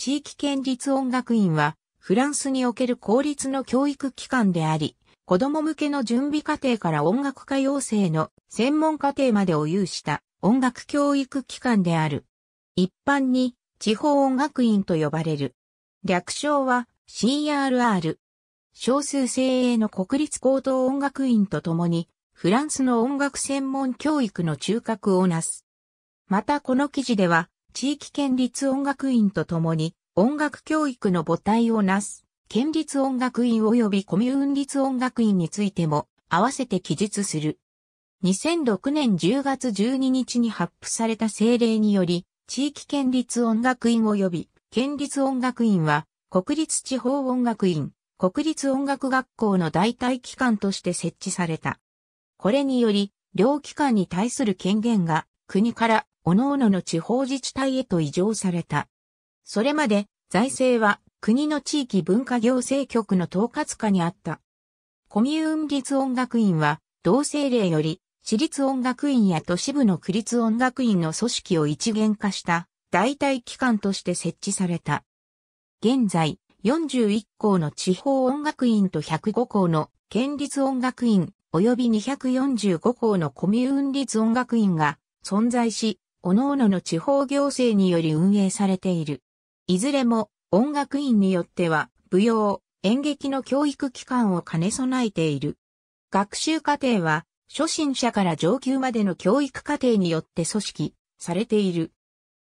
地域県立音楽院は、フランスにおける公立の教育機関であり、子供向けの準備課程から音楽家養成の専門課程までを有した音楽教育機関である。一般に地方音楽院と呼ばれる。略称は CRR。少数精鋭の国立高等音楽院とともに、フランスの音楽専門教育の中核をなす。またこの記事では、地域県立音楽院と共に音楽教育の母体をなす県立音楽院及びコミューン立音楽院についても合わせて記述する。2006年10月12日に発布された政令により、地域県立音楽院及び県立音楽院は国立地方音楽院、国立音楽学校の代替機関として設置された。これにより、両機関に対する権限が国から各々の地方自治体へと移譲された。それまで財政は国の地域文化行政局の統括下にあった。コミューン立音楽院は同政令より私立音楽院や都市部の区立音楽院の組織を一元化した代替機関として設置された。現在、41校の地方音楽院と105校の県立音楽院及び245校のコミューン立音楽院が存在し、各々の地方行政により運営されている。いずれも音楽院によっては舞踊、演劇の教育機関を兼ね備えている。学習課程は初心者から上級までの教育課程によって組織されている。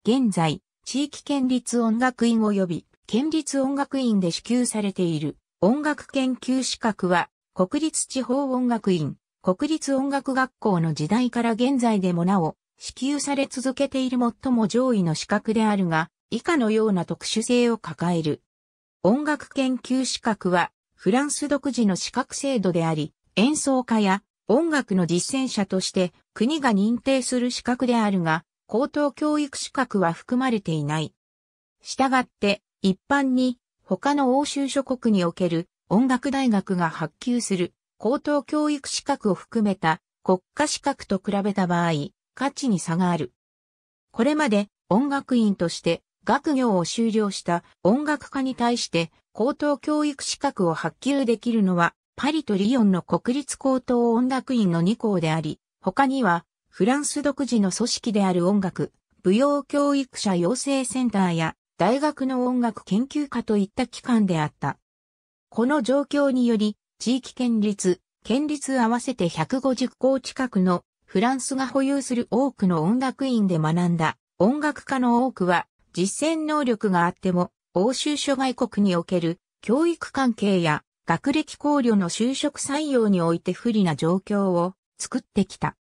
現在、地域県立音楽院及び県立音楽院で支給されている音楽研究資格は国立地方音楽院、国立音楽学校の時代から現在でもなお支給され続けている最も上位の資格であるが、以下のような特殊性を抱える。音楽研究資格は、フランス独自の資格制度であり、演奏家や音楽の実践者として国が認定する資格であるが、高等教育資格は含まれていない。したがって、一般に他の欧州諸国における音楽大学が発給する高等教育資格を含めた国家資格と比べた場合、価値に差がある。これまで音楽院として学業を修了した音楽家に対して高等教育資格を発給できるのはパリとリヨンの国立高等音楽院の2校であり、他にはフランス独自の組織である音楽、舞踊教育者養成センターや大学の音楽研究科といった機関であった。この状況により、地域県立、県立合わせて150校近くのフランスが保有する多くの音楽院で学んだ音楽家の多くは実践能力があっても欧州諸外国における教育関係や学歴考慮の就職採用において不利な状況を作ってきた。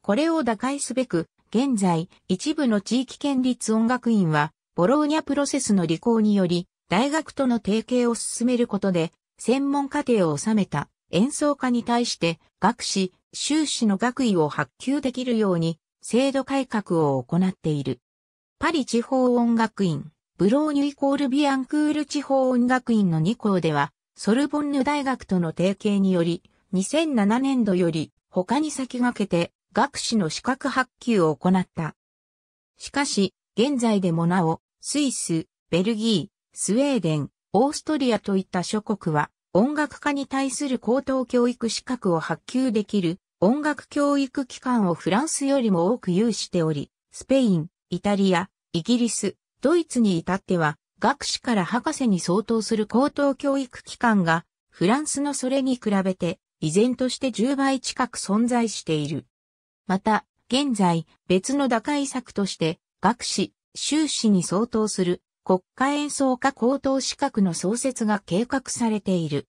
これを打開すべく、現在一部の地域県立音楽院はボローニャプロセスの履行により大学との提携を進めることで専門課程を収めた演奏家に対して学士、修士の学位を発給できるように制度改革を行っている。パリ地方音楽院、ブローニュイコールビアンクール地方音楽院の2校では、ソルボンヌ大学との提携により、2007年度より他に先駆けて学士の資格発給を行った。しかし、現在でもなお、スイス、ベルギー、スウェーデン、オーストリアといった諸国は、音楽家に対する高等教育資格を発給できる音楽教育機関をフランスよりも多く有しており、スペイン、イタリア、イギリス、ドイツに至っては、学士から博士に相当する高等教育機関が、フランスのそれに比べて、依然として10倍近く存在している。また、現在、別の打開策として、学士、修士に相当する国家演奏家高等資格の創設が計画されている。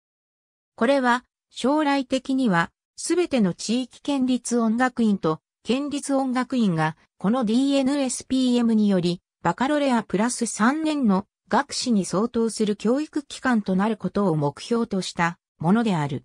これは、将来的には、すべての地域県立音楽院と県立音楽院がこの DNSPM によりバカロレアプラス3年の学士に相当する教育機関となることを目標としたものである。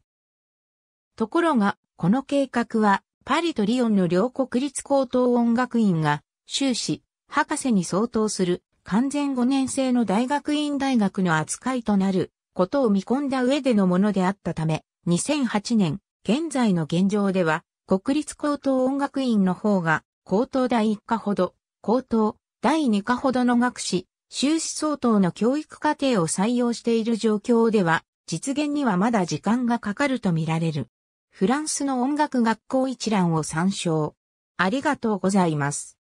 ところが、この計画はパリとリオンの両国立高等音楽院が修士、博士に相当する完全5年制の大学院大学の扱いとなることを見込んだ上でのものであったため、2008年現在の現状では、国立高等音楽院の方が、高等第1課ほど、高等第2課ほどの学士、修士相当の教育課程を採用している状況では、実現にはまだ時間がかかるとみられる。フランスの音楽学校一覧を参照。ありがとうございます。